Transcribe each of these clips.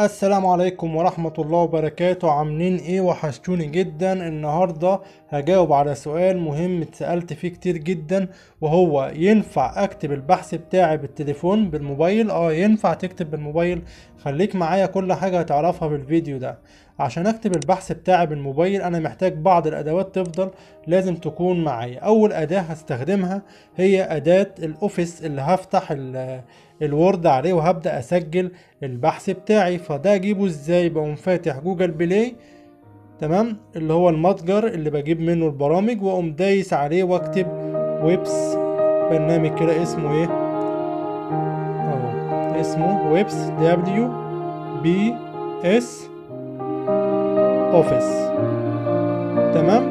السلام عليكم ورحمة الله وبركاته عاملين ايه وحشتوني جدا النهاردة هجاوب على سؤال مهم اتسألت فيه كتير جدا وهو ينفع اكتب البحث بتاعي بالتليفون بالموبايل اه ينفع تكتب بالموبايل خليك معايا كل حاجة هتعرفها بالفيديو ده عشان اكتب البحث بتاعي بالموبايل انا محتاج بعض الادوات تفضل لازم تكون معايا اول اداة هستخدمها هي اداة الاوفيس اللي هفتح الوورد عليه وهبدأ اسجل البحث بتاعي فده اجيبه ازاي بقوم فاتح جوجل بلاي تمام اللي هو المتجر اللي بجيب منه البرامج واقوم دايس عليه واكتب ويبس برنامج كده اسمه ايه اهو اسمه ويبس دبليو بي اس اوفيس تمام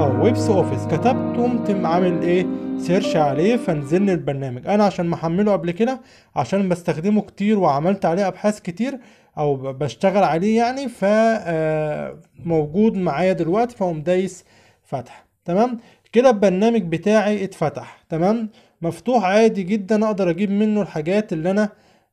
او ويبس اوفيس كتبت قمت عامل ايه سيرش عليه فنزل لي البرنامج انا عشان محمله قبل كده عشان بستخدمه كتير وعملت عليه ابحاث كتير او بشتغل عليه يعني ف آه، موجود معايا دلوقتي فاقوم دايس فتح تمام كده البرنامج بتاعي اتفتح تمام مفتوح عادي جدا اقدر اجيب منه الحاجات اللي انا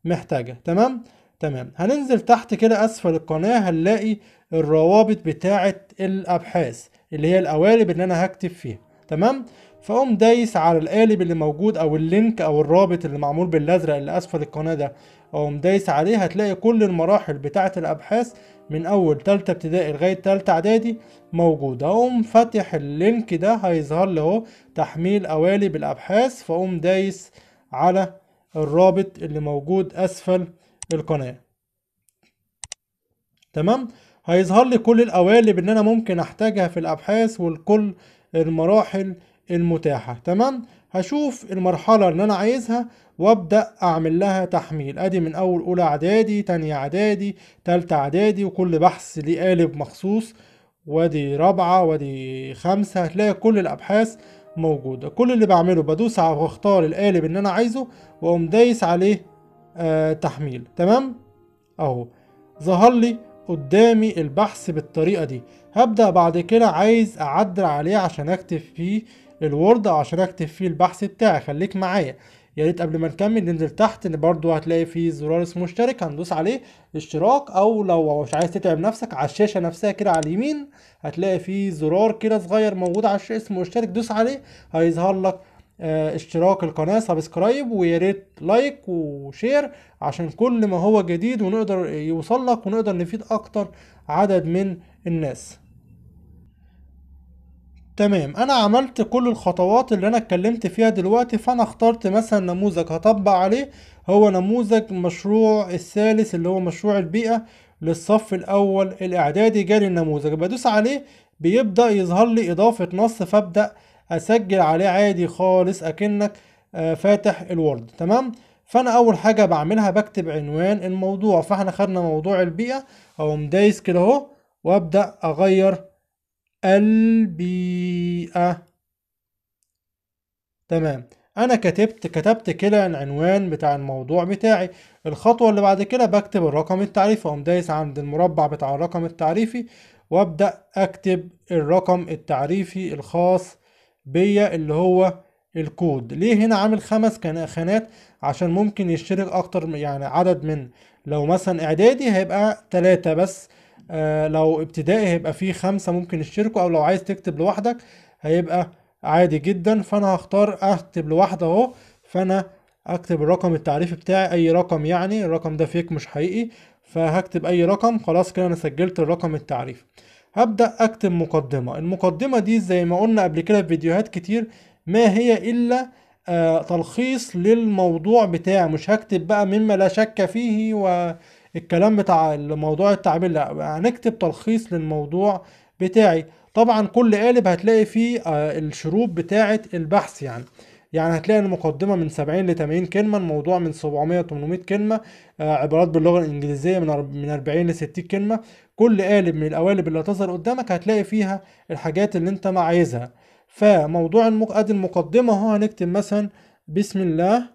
محتاجها تمام تمام هننزل تحت كده اسفل القناة هنلاقي الروابط بتاعة الابحاث اللي هي القوالب اللي انا هكتب فيها تمام فاقوم دايس على القالب اللي موجود او اللينك او الرابط اللي معمول بالازرق اللي اسفل القناة ده اقوم دايس عليه هتلاقي كل المراحل بتاعة الابحاث من اول تالتة ابتدائي لغاية تالتة اعدادي موجودة اقوم فاتح اللينك ده هيظهر لي اهو تحميل قوالب الابحاث فاقوم دايس على الرابط اللي موجود اسفل القناة تمام هيظهر لي كل القوالب اللي انا ممكن احتاجها في الابحاث والكل المراحل المتاحة تمام هشوف المرحلة اللي انا عايزها وابدأ اعمل لها تحميل ادي من اول اولى اعدادي تانية اعدادي تالتة اعدادي وكل بحث ليه قالب مخصوص وادي رابعة وادي خمسة هتلاقي كل الابحاث موجودة كل اللي بعمله بدوس على واختار القالب اللي انا عايزه واقوم دايس عليه آه، تحميل تمام اهو ظهر لي قدامي البحث بالطريقة دي هبدأ بعد كده عايز أعدل عليه عشان أكتب فيه الوورد أو عشان أكتب فيه البحث بتاعي خليك معايا يا ريت قبل ما نكمل ننزل تحت ان برضو هتلاقي فيه زرار اسمه اشترك هندوس عليه اشتراك او لو مش عايز تتعب نفسك على الشاشه نفسها كده على اليمين هتلاقي فيه زرار كده صغير موجود على الشاشه اسمه اشترك دوس عليه هيظهر لك آه، اشتراك القناة سبسكرايب ويا ريت لايك وشير عشان كل ما هو جديد ونقدر يوصل لك ونقدر نفيد اكتر عدد من الناس تمام انا عملت كل الخطوات اللي انا اتكلمت فيها دلوقتي فانا اخترت مثلا نموذج هطبق عليه هو نموذج مشروع الثالث اللي هو مشروع البيئة للصف الاول الاعدادي جالي النموذج بدوس عليه بيبدأ يظهر لي اضافة نص فابدأ اسجل عليه عادي خالص اكنك آه، فاتح الوورد تمام فانا اول حاجه بعملها بكتب عنوان الموضوع فاحنا خدنا موضوع البيئه اقوم دايس كده اهو وابدا اغير البيئه تمام انا كتبت كتبت كده العنوان بتاع الموضوع بتاعي الخطوه اللي بعد كده بكتب الرقم التعريفي اقوم دايس عند المربع بتاع الرقم التعريفي وابدا اكتب الرقم التعريفي الخاص بيا اللي هو الكود ليه هنا عامل خمس خانات عشان ممكن يشترك اكتر يعني عدد من لو مثلا اعدادي هيبقى ثلاثة بس آه لو ابتدائي هيبقى فيه خمسة ممكن يشتركوا او لو عايز تكتب لوحدك هيبقى عادي جدا فانا هختار اكتب لوحده اهو فانا اكتب الرقم التعريفي بتاعي اي رقم يعني الرقم ده فيك مش حقيقي فهكتب اي رقم خلاص كده انا سجلت الرقم التعريفي هبدأ أكتب مقدمة المقدمة دي زي ما قلنا قبل كده في فيديوهات كتير ما هي إلا آه تلخيص للموضوع بتاعي مش هكتب بقى مما لا شك فيه والكلام بتاع الموضوع التعبير لا هنكتب تلخيص للموضوع بتاعي طبعا كل قالب هتلاقي فيه آه الشروط بتاعة البحث يعني يعني هتلاقي المقدمة من 70 ل 80 كلمة الموضوع من 700 800 كلمة آه، عبارات باللغة الإنجليزية من من 40 ل 60 كلمة كل قالب من القوالب اللي هتظهر قدامك هتلاقي فيها الحاجات اللي أنت ما عايزها فموضوع المق... أدي المقدمة أهو هنكتب مثلا بسم الله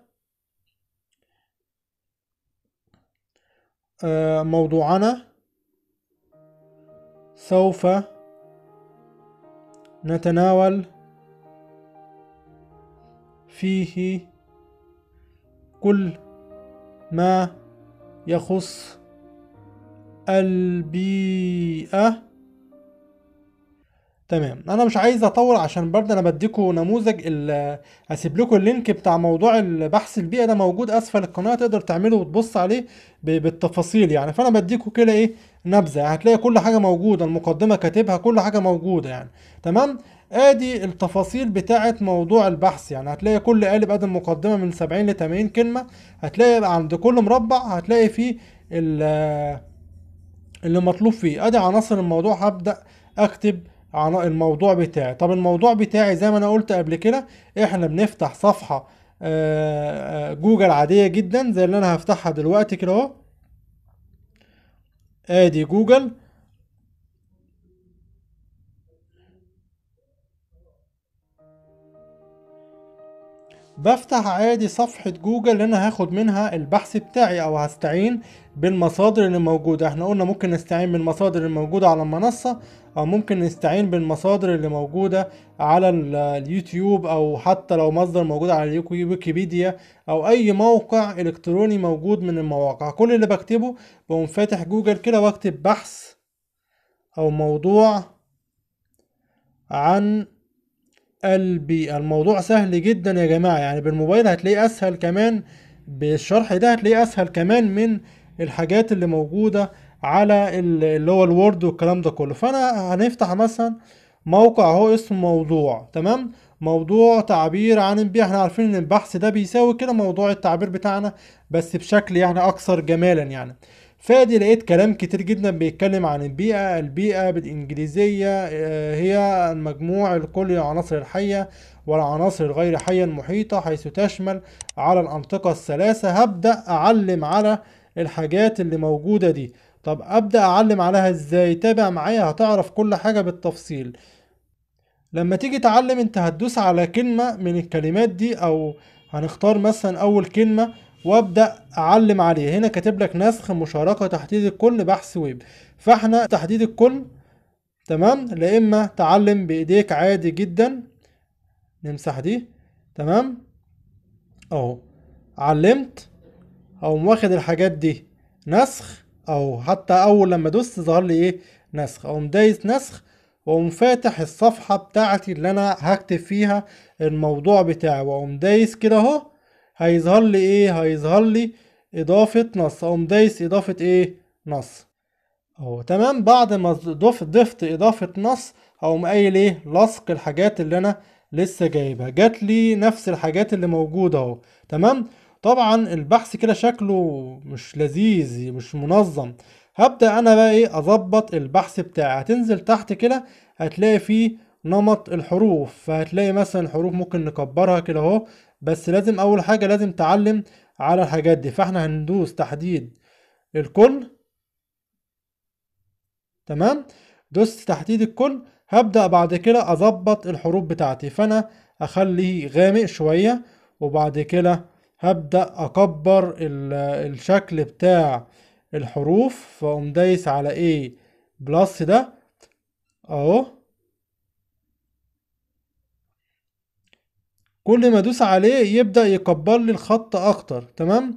آه، موضوعنا سوف نتناول فيه كل ما يخص البيئة تمام انا مش عايز اطول عشان برضه انا بديكوا نموذج هسيب لكم اللينك بتاع موضوع البحث البيئه ده موجود اسفل القناه تقدر تعمله وتبص عليه بالتفاصيل يعني فانا بديكوا كده ايه نبذه يعني. هتلاقي كل حاجه موجوده المقدمه كاتبها كل حاجه موجوده يعني تمام ادي التفاصيل بتاعه موضوع البحث يعني هتلاقي كل قالب قدم مقدمه من 70 ل 80 كلمه هتلاقي عند كل مربع هتلاقي فيه اللي مطلوب فيه ادي عناصر الموضوع هبدا اكتب عن الموضوع بتاعي طب الموضوع بتاعي زي ما انا قلت قبل كده احنا بنفتح صفحه آه، آه، جوجل عاديه جدا زي اللي انا هفتحها دلوقتي كده اهو ادي جوجل بفتح عادي صفحة جوجل اللي انا هاخد منها البحث بتاعي او هستعين بالمصادر اللي موجودة احنا قلنا ممكن نستعين بالمصادر اللي موجودة على المنصة او ممكن نستعين بالمصادر اللي موجودة على اليوتيوب او حتى لو مصدر موجود على ويكيبيديا او اي موقع الكتروني موجود من المواقع كل اللي بكتبه بقوم فاتح جوجل كده واكتب بحث او موضوع عن قلبي الموضوع سهل جدا يا جماعة يعني بالموبايل هتلاقيه أسهل كمان بالشرح ده هتلاقيه أسهل كمان من الحاجات اللي موجودة على اللي هو الوورد والكلام ده كله فأنا هنفتح مثلا موقع اهو اسمه موضوع تمام موضوع تعبير عن البيئة احنا عارفين ان البحث ده بيساوي كده موضوع التعبير بتاعنا بس بشكل يعني اكثر جمالا يعني فادي لقيت كلام كتير جدا بيتكلم عن البيئة البيئة بالإنجليزية آه، هي المجموع الكلي للعناصر الحية والعناصر الغير حية المحيطة حيث تشمل على الأنطقة الثلاثة هبدأ أعلم على الحاجات اللي موجودة دي طب أبدأ أعلم عليها إزاي تابع معايا هتعرف كل حاجة بالتفصيل لما تيجي تعلم انت هتدوس على كلمة من الكلمات دي أو هنختار مثلا أول كلمة وابدا اعلم عليه هنا كاتب لك نسخ مشاركه تحديد الكل بحث ويب فاحنا تحديد الكل تمام لا اما تعلم بايديك عادي جدا نمسح دي تمام اهو علمت او واخد الحاجات دي نسخ او حتى اول لما دوست ظهر لي ايه نسخ او دايس نسخ واقوم فاتح الصفحة بتاعتي اللي انا هكتب فيها الموضوع بتاعي واقوم دايس كده اهو هيظهر لي ايه هيظهر لي اضافه نص اقوم دايس اضافه ايه نص اهو تمام بعد ما ضفت اضافه نص اقوم قايل ايه لصق الحاجات اللي انا لسه جايبها جات لي نفس الحاجات اللي موجوده اهو تمام طبعا البحث كده شكله مش لذيذ مش منظم هبدا انا بقى ايه اظبط البحث بتاعي هتنزل تحت كده هتلاقي فيه نمط الحروف فهتلاقي مثلا الحروف ممكن نكبرها كده اهو بس لازم اول حاجه لازم تعلم على الحاجات دي فاحنا هندوس تحديد الكل تمام دوست تحديد الكل هبدا بعد كده اظبط الحروف بتاعتي فانا اخليه غامق شويه وبعد كده هبدا اكبر الشكل بتاع الحروف فاقوم دايس على ايه بلس ده اهو كل ما ادوس عليه يبدا يكبر لي الخط اكتر تمام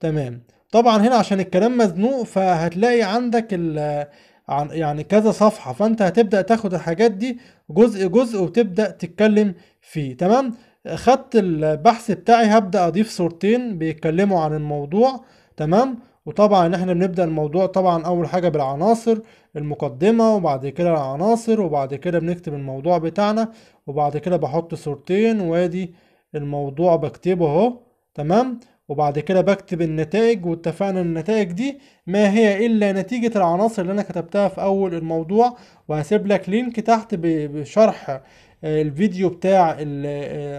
تمام طبعا هنا عشان الكلام مزنوق فهتلاقي عندك ال يعني كذا صفحة فانت هتبدأ تاخد الحاجات دي جزء جزء وتبدأ تتكلم فيه تمام خدت البحث بتاعي هبدأ اضيف صورتين بيتكلموا عن الموضوع تمام وطبعا احنا بنبدأ الموضوع طبعا اول حاجة بالعناصر المقدمة وبعد كده العناصر وبعد كده بنكتب الموضوع بتاعنا وبعد كده بحط صورتين وادي الموضوع بكتبه اهو تمام وبعد كده بكتب النتائج واتفقنا النتائج دي ما هي الا نتيجة العناصر اللي انا كتبتها في اول الموضوع وهسيب لك لينك تحت بشرح الفيديو بتاع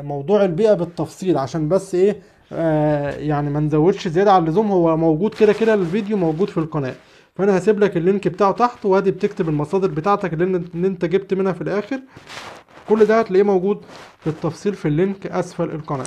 موضوع البيئة بالتفصيل عشان بس ايه آه، يعني ما نزودش زياده عن اللزوم هو موجود كده كده الفيديو موجود في القناه فانا هسيب لك اللينك بتاعه تحت وادي بتكتب المصادر بتاعتك اللي, انت جبت منها في الاخر كل ده هتلاقيه موجود بالتفصيل في اللينك اسفل القناه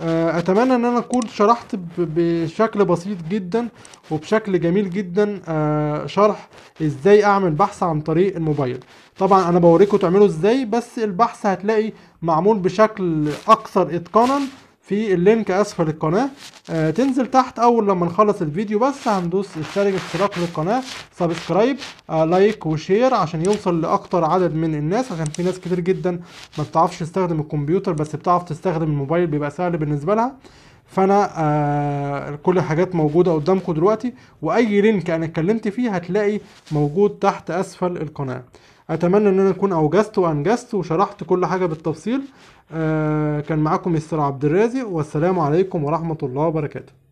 آه، اتمنى ان انا اكون شرحت بشكل بسيط جدا وبشكل جميل جدا آه، شرح ازاي اعمل بحث عن طريق الموبايل طبعا انا بوريكم تعملوا ازاي بس البحث هتلاقي معمول بشكل اكثر اتقانا في اللينك اسفل القناه آه تنزل تحت اول لما نخلص الفيديو بس هندوس اشترك اشتراك للقناه سبسكرايب آه لايك وشير عشان يوصل لاكتر عدد من الناس عشان في ناس كتير جدا ما بتعرفش تستخدم الكمبيوتر بس بتعرف تستخدم الموبايل بيبقى سهل بالنسبه لها فانا آه كل الحاجات موجوده قدامكم دلوقتي واي لينك انا اتكلمت فيه هتلاقي موجود تحت اسفل القناه اتمنى ان انا اكون اوجزت وانجزت وشرحت كل حاجه بالتفصيل آه، كان معاكم مستر عبد الرازق والسلام عليكم ورحمه الله وبركاته